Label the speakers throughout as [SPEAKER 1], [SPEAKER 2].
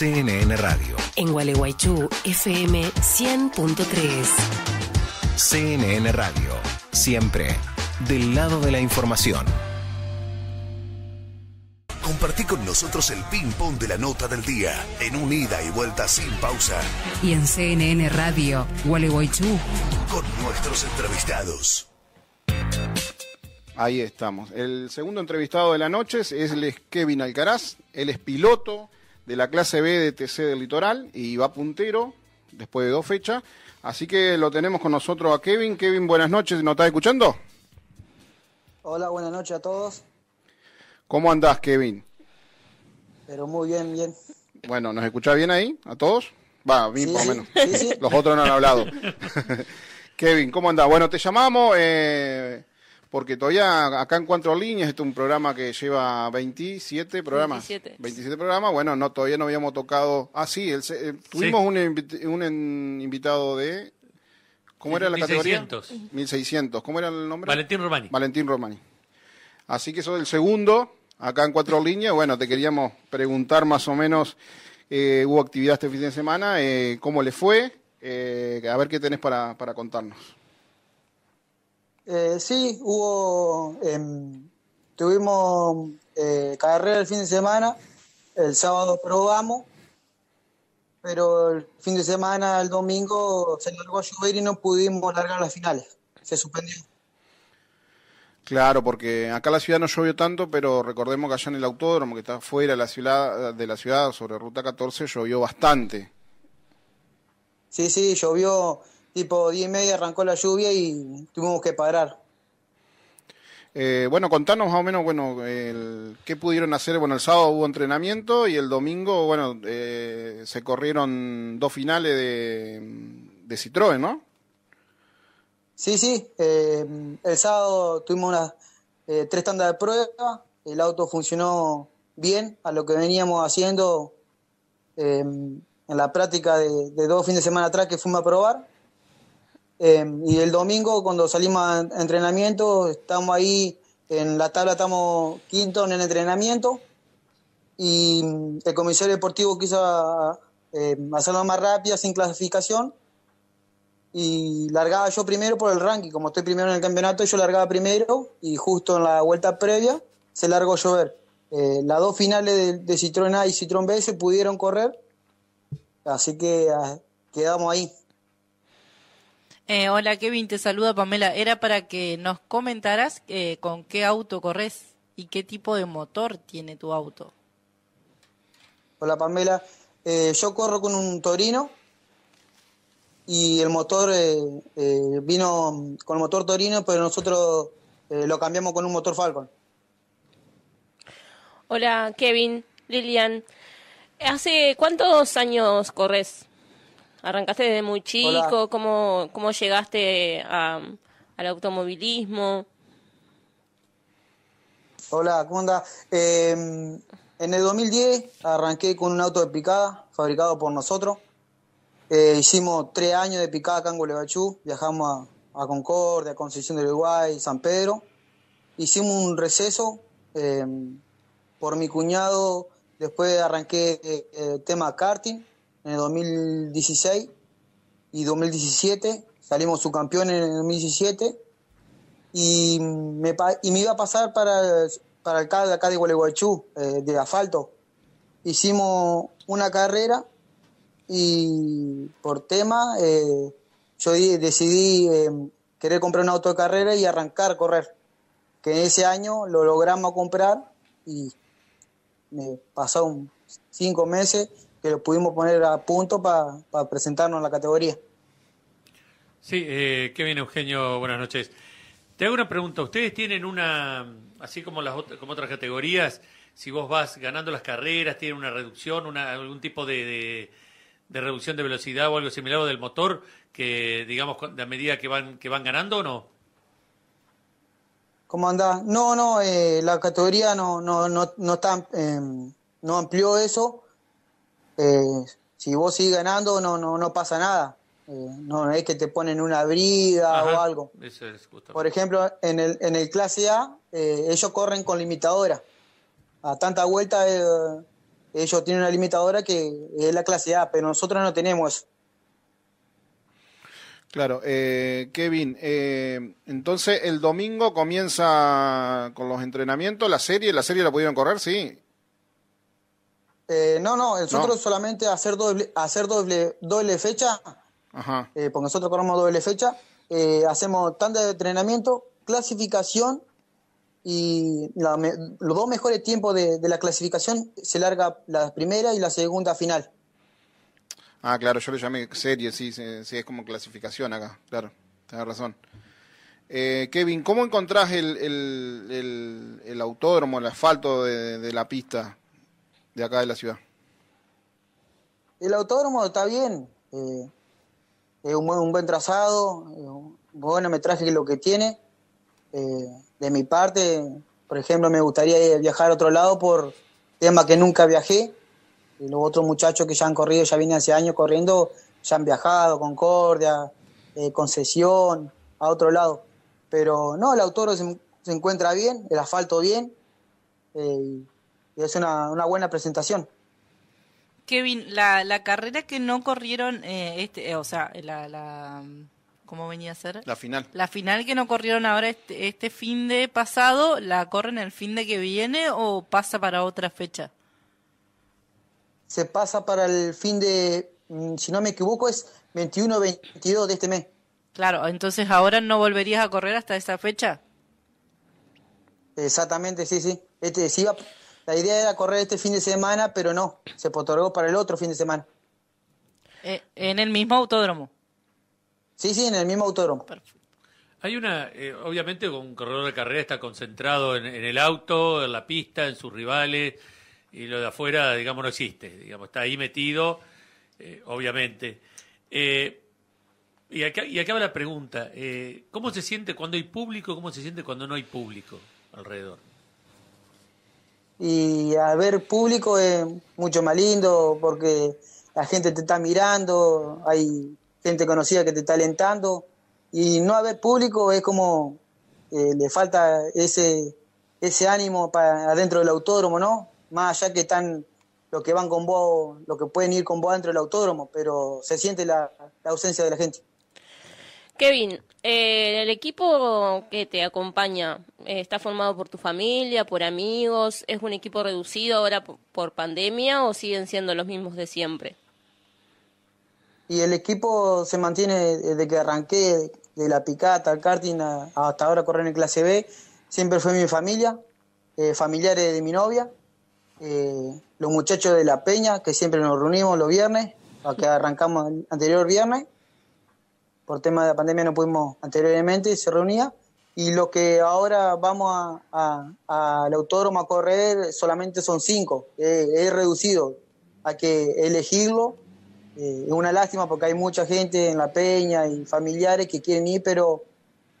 [SPEAKER 1] CNN Radio.
[SPEAKER 2] En Gualeguaychú, FM 100.3.
[SPEAKER 1] CNN Radio. Siempre
[SPEAKER 2] del lado
[SPEAKER 3] de la información. Compartí con nosotros el ping-pong de la nota del día, en un ida y vuelta sin pausa. Y en CNN Radio,
[SPEAKER 4] Gualeguaychú.
[SPEAKER 3] Con nuestros entrevistados.
[SPEAKER 1] Ahí estamos. El segundo entrevistado de la noche es Kevin Alcaraz. Él es piloto, de la clase B de TC del Litoral y va puntero después de dos fechas. Así que lo tenemos con nosotros a Kevin. Kevin, buenas noches, ¿nos estás escuchando?
[SPEAKER 4] Hola, buenas noches a todos.
[SPEAKER 1] ¿Cómo andás, Kevin? Pero muy bien, bien. Bueno, ¿nos escuchás bien ahí? ¿A todos? Va, a mí por lo menos. Los otros no han hablado. Kevin, ¿cómo andás? Bueno, te llamamos. Eh, porque todavía acá en Cuatro Líneas, este es un programa que lleva 27 programas. 27. programas, bueno, no todavía no habíamos tocado. Ah, sí, eh, tuvimos Un, invitado de.
[SPEAKER 3] ¿Cómo era la categoría?
[SPEAKER 1] 1600. ¿Cómo era el nombre? Valentín Romani. Valentín Romani. Así que eso es el segundo, acá en Cuatro Líneas. Bueno, te queríamos preguntar más o menos. Eh, hubo actividad este fin de semana, eh, ¿cómo le fue? Eh, a ver qué tenés para contarnos.
[SPEAKER 4] Eh, sí, hubo. Em, tuvimos eh, carrera el fin de semana, el sábado probamos, pero el fin de semana, el domingo, se largó a llover y no pudimos largar las finales. Se suspendió.
[SPEAKER 1] Claro, porque acá la ciudad no llovió tanto, pero recordemos que allá en el autódromo, que está fuera de la ciudad, de la ciudad sobre Ruta 14, llovió bastante. Sí, sí, llovió
[SPEAKER 4] tipo 10 y media arrancó la lluvia y tuvimos que parar.
[SPEAKER 1] Eh, bueno, contanos más o menos, bueno, qué pudieron hacer. Bueno, el sábado hubo entrenamiento y el domingo, bueno, eh, se corrieron dos finales de, Citroën, ¿no?
[SPEAKER 4] Sí, sí. Eh, el sábado tuvimos tres tandas de prueba. El auto funcionó bien a lo que veníamos haciendo en la práctica de, de, dos fines de semana atrás que fuimos a probar. Eh, y el domingo, cuando salimos a entrenamiento, estamos ahí, en la tabla estamos quinto en el entrenamiento. Y mm, el comisario deportivo quiso eh, hacerlo más rápido sin clasificación. Y largaba yo primero por el ranking. Como estoy primero en el campeonato, yo largaba primero. Y justo en la vuelta previa se largó llover. Eh, las dos finales de, Citroën A y Citroën B se pudieron correr. Así que ah, quedamos ahí.
[SPEAKER 2] Eh, hola Kevin, te saluda Pamela. Era para que nos comentaras eh, con qué auto corres y qué tipo de motor tiene tu auto.
[SPEAKER 4] Hola Pamela, eh, yo corro con un Torino y el motor vino con el motor Torino, pero nosotros lo cambiamos con un motor Falcon.
[SPEAKER 2] Hola Kevin, Lilian, ¿hace cuántos años corres? ¿Arrancaste desde muy chico? ¿Cómo, ¿Cómo, llegaste al automovilismo?
[SPEAKER 4] Hola, ¿cómo andas? Eh, en el 2010 arranqué con un auto de picada fabricado por nosotros. Eh, hicimos tres años de picada acá en Gualeguaychú. Viajamos a, Concordia, a Concepción del Uruguay, San Pedro. Hicimos un receso eh, por mi cuñado. Después arranqué tema karting en el 2016 y 2017, salimos subcampeones en el 2017 y me, y me iba a pasar para, para el de acá de Gualeguaychú, eh, de asfalto. Hicimos una carrera y por tema eh, yo decidí eh, querer comprar un auto de carrera y arrancar a correr. Que ese año lo logramos comprar y me pasaron cinco meses que lo pudimos poner a punto para presentarnos en la categoría.
[SPEAKER 3] Sí, qué eh, bien Eugenio, buenas noches. Te hago una pregunta, ustedes tienen una, así como las como otras categorías, si vos vas ganando las carreras, tienen una reducción, algún tipo de, reducción de velocidad o algo similar o del motor que digamos a medida que van que van ganando o no. ¿Cómo
[SPEAKER 4] anda? No, no, eh, la categoría no, no, no, no, em, no amplió eso eh, si vos sigues ganando no, no, no pasa nada. Eh, no es que te ponen una brida o algo. Por ejemplo, en el, en el clase A, eh, ellos corren con limitadora. A tanta vuelta, ellos tienen una limitadora que es la clase A, pero nosotros no tenemos eso.
[SPEAKER 1] Claro, Kevin, entonces el domingo comienza con los entrenamientos, la serie, la serie la pudieron correr, sí.
[SPEAKER 4] Eh, no, no, nosotros solamente hacer doble, hacer doble, doble fecha, eh, porque nosotros ponemos doble fecha, eh, hacemos tanda de entrenamiento, clasificación y los dos mejores tiempos de, la clasificación se larga la primera y la segunda final.
[SPEAKER 1] Ah, claro, yo le llamé serie, sí, sí, es como clasificación acá, claro, tenés razón. Kevin, ¿cómo encontrás el, el, el, autódromo, el asfalto de, la pista? acá de la ciudad.
[SPEAKER 4] El autódromo está bien, eh, es un, buen trazado, eh, bueno, me traje lo que tiene. Eh, de mi parte, por ejemplo, me gustaría viajar a otro lado por tema que nunca viajé. Y los otros muchachos que ya han corrido, ya vine hace años corriendo, ya han viajado, Concordia, Concesión, a otro lado. Pero no, el autódromo se, encuentra bien, el asfalto bien es una, buena presentación.
[SPEAKER 2] Kevin, la, carrera que no corrieron, eh, este, eh, o sea, la, ¿cómo venía a ser? La final. La final que no corrieron ahora este, este fin de pasado, ¿la corren el fin de que viene o pasa para otra fecha?
[SPEAKER 4] Se pasa para el fin de, mm, si no me equivoco, es 21-22 de
[SPEAKER 2] este mes. Claro, entonces ahora no volverías a correr hasta esa fecha.
[SPEAKER 4] Exactamente, sí, sí. Este, sí va, la idea era correr este fin de semana, pero no, se otorgó para el otro fin de semana.
[SPEAKER 2] Eh, ¿En el mismo autódromo? Sí, sí, en el mismo autódromo.
[SPEAKER 3] Hay una, eh, obviamente un corredor de carrera está concentrado en, el auto, en la pista, en sus rivales, y lo de afuera, digamos, no existe, digamos, está ahí metido, eh, obviamente. y, acá, y la pregunta, ¿cómo se siente cuando hay público, cómo se siente cuando no hay público alrededor?
[SPEAKER 4] y haber ver público es mucho más lindo porque la gente te está mirando, hay gente conocida que te está alentando y no haber público es como eh, le falta ese, ese ánimo para adentro del autódromo, ¿no? Más allá que están los que van con vos, los que pueden ir con vos adentro del autódromo, pero se siente la ausencia de la gente.
[SPEAKER 2] Kevin, eh, ¿el equipo que te acompaña eh, está formado por tu familia, por amigos? ¿Es un equipo reducido ahora por, pandemia o siguen siendo los mismos de siempre?
[SPEAKER 4] Y el equipo se mantiene desde eh, que arranqué, de la picata al karting hasta ahora correr en clase B. Siempre fue mi familia, familiares de mi novia, los muchachos de la Peña, que siempre nos reunimos los viernes, que arrancamos el anterior viernes por tema de la pandemia no pudimos anteriormente, se reunía. Y lo que ahora vamos a, al autódromo a correr solamente son cinco, he es reducido. a que elegirlo. Eh, es una lástima porque hay mucha gente en la peña y familiares que quieren ir, pero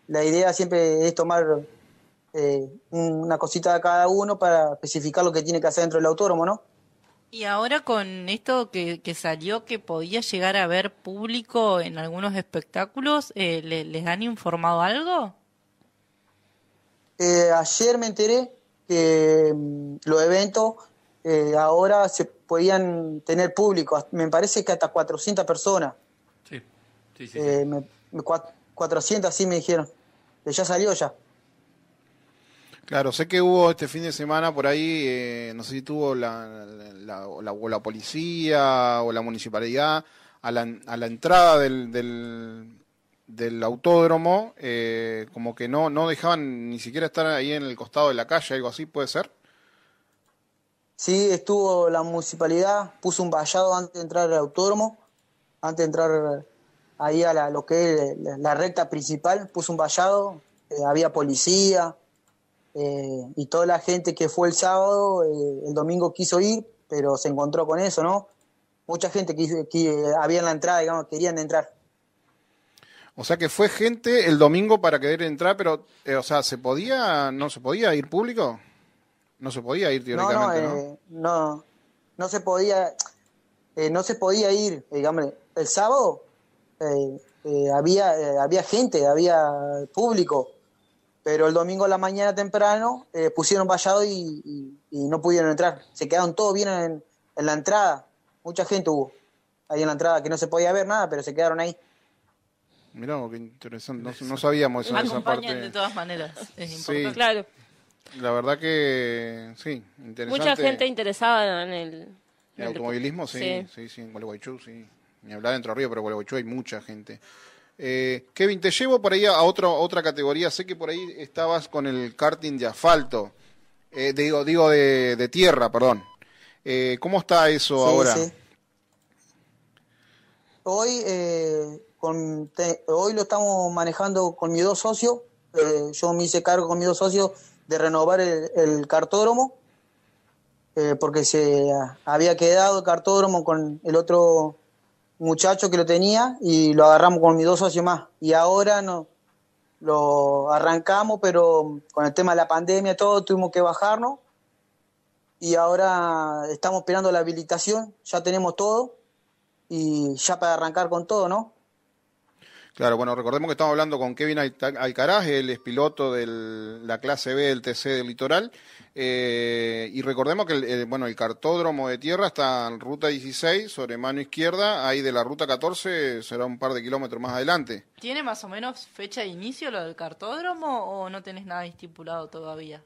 [SPEAKER 4] la idea siempre es tomar eh, una cosita de cada uno para especificar lo que tiene que hacer dentro del autódromo, ¿no?
[SPEAKER 2] Y ahora con esto que, salió que podía llegar a ver público en algunos espectáculos, eh, ¿les, han informado algo?
[SPEAKER 4] Eh, ayer me enteré que mm, los eventos eh, ahora se podían tener público, me parece que hasta 400 personas.
[SPEAKER 3] Sí, sí, sí.
[SPEAKER 4] Me, 400 así me dijeron, ya salió ya.
[SPEAKER 1] Claro, sé que hubo este fin de semana por ahí, eh, no sé si tuvo la, o la policía o la municipalidad, a la, entrada del, autódromo, eh, como que no, no dejaban ni siquiera estar ahí en el costado de la calle, algo así, ¿puede ser?
[SPEAKER 4] Sí, estuvo la municipalidad, puso un vallado antes de entrar al autódromo, antes de entrar ahí a la, lo que es la recta principal, puso un vallado, eh, había policía, eh, y toda la gente que fue el sábado, eh, el domingo quiso ir, pero se encontró con eso, ¿no? Mucha gente que, había en la entrada, digamos, querían entrar.
[SPEAKER 1] O sea que fue gente el domingo para querer entrar, pero, eh, o sea, ¿se podía, no se podía ir público? No se podía ir teóricamente, ¿no?
[SPEAKER 4] No, ¿no? se podía, no se podía ir, digamos, el sábado había, había gente, había público, pero el domingo a la mañana temprano eh, pusieron vallado y, no pudieron entrar. Se quedaron todos bien en, la entrada. Mucha gente hubo ahí en la entrada que no se podía ver nada, pero se quedaron ahí.
[SPEAKER 1] Mirá, qué interesante. No, sabíamos
[SPEAKER 4] eso. Acompañan esa parte. de
[SPEAKER 2] todas maneras. Es importante. Claro.
[SPEAKER 1] La verdad que sí, interesante. Mucha gente
[SPEAKER 2] interesada en el... automovilismo, sí,
[SPEAKER 1] sí, sí, en Gualeguaychú, sí. Ni hablar dentro de Río, pero en Gualeguaychú hay mucha gente. Eh, Kevin, te llevo por ahí a otra otra categoría. Sé que por ahí estabas con el karting de asfalto, eh, digo, digo de, tierra, perdón. Eh, ¿Cómo está eso ahora? Hoy, hoy
[SPEAKER 4] lo estamos manejando con mi dos socios. yo me hice cargo con mis dos socios de renovar el, el cartódromo, porque se había quedado el cartódromo con el otro muchacho que lo tenía y lo agarramos con mis dos socios más. Y ahora no, lo arrancamos, pero con el tema de la pandemia, todo, tuvimos que bajarnos. Y ahora estamos esperando la habilitación, ya tenemos todo y ya para arrancar con todo, ¿no?
[SPEAKER 1] Claro, bueno, recordemos que estamos hablando con Kevin Alcaraz, él es piloto de la clase B del TC del Litoral, eh, y recordemos que el, bueno, el cartódromo de tierra está en ruta 16, sobre mano izquierda, ahí de la ruta 14 será un par de kilómetros más adelante.
[SPEAKER 2] ¿Tiene más o menos fecha de inicio lo del cartódromo o no tenés nada estipulado todavía?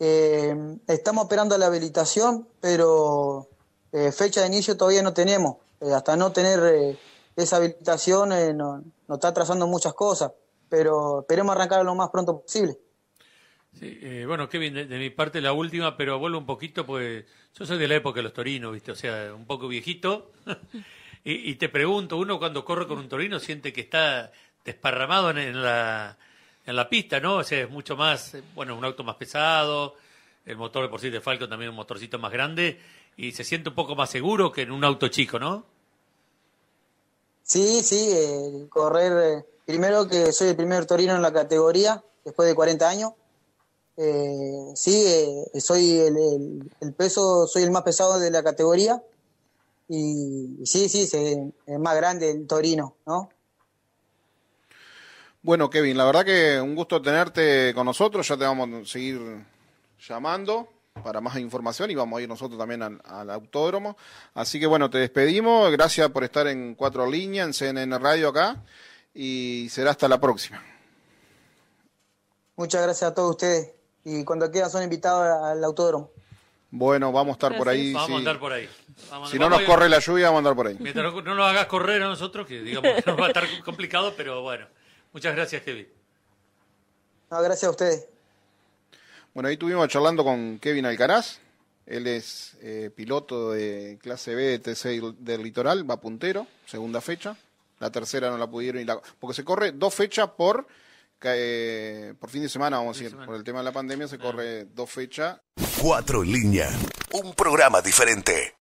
[SPEAKER 4] Eh, estamos esperando la habilitación, pero eh, fecha de inicio todavía no tenemos, hasta no tener esa habilitación eh, nos no está atrasando muchas cosas, pero esperemos arrancar lo más pronto posible.
[SPEAKER 3] Eh, bueno, Kevin, de, mi parte la última, pero vuelvo un poquito, pues yo soy de la época de los torinos, ¿viste? O sea, un poco viejito. y, te pregunto, uno cuando corre con un torino siente que está desparramado en, la, en la pista, ¿no? O sea, es mucho más, eh, bueno, un auto más pesado, el motor de por sí de Falcon también un motorcito más grande, y se siente un poco más seguro que en un auto chico, ¿no?
[SPEAKER 4] Sí, sí, eh, correr. Eh, primero que soy el primer torino en la categoría, después de 40 años. Eh, sí, soy el, peso, soy el más pesado de la categoría. Y, sí, sí, es el más grande el torino,
[SPEAKER 1] ¿no? Bueno, Kevin, la verdad que un gusto tenerte con nosotros. Ya te vamos a seguir llamando para más información y vamos a ir nosotros también al, autódromo. Así que bueno, te despedimos. Gracias por estar en Cuatro Líneas, en CNN Radio acá y será hasta la próxima. Muchas
[SPEAKER 4] gracias a todos ustedes y cuando quieras son invitados al autódromo.
[SPEAKER 1] Bueno, vamos a
[SPEAKER 4] estar por ahí. Vamos a andar
[SPEAKER 3] por ahí. si no nos corre la lluvia,
[SPEAKER 1] vamos a andar
[SPEAKER 4] por ahí.
[SPEAKER 3] Mientras no nos hagas correr a nosotros, que digamos que nos va a estar complicado, pero bueno. Muchas gracias, Kevin.
[SPEAKER 4] gracias a ustedes.
[SPEAKER 1] Bueno, ahí estuvimos charlando con Kevin Alcaraz. Él es eh, piloto de clase B de TC del Litoral, va puntero, segunda fecha. La tercera no la pudieron ir la... porque se corre dos fechas por eh, por fin de semana, vamos a decir. por el tema de la pandemia se corre dos fechas.
[SPEAKER 3] Cuatro en línea. Un programa diferente.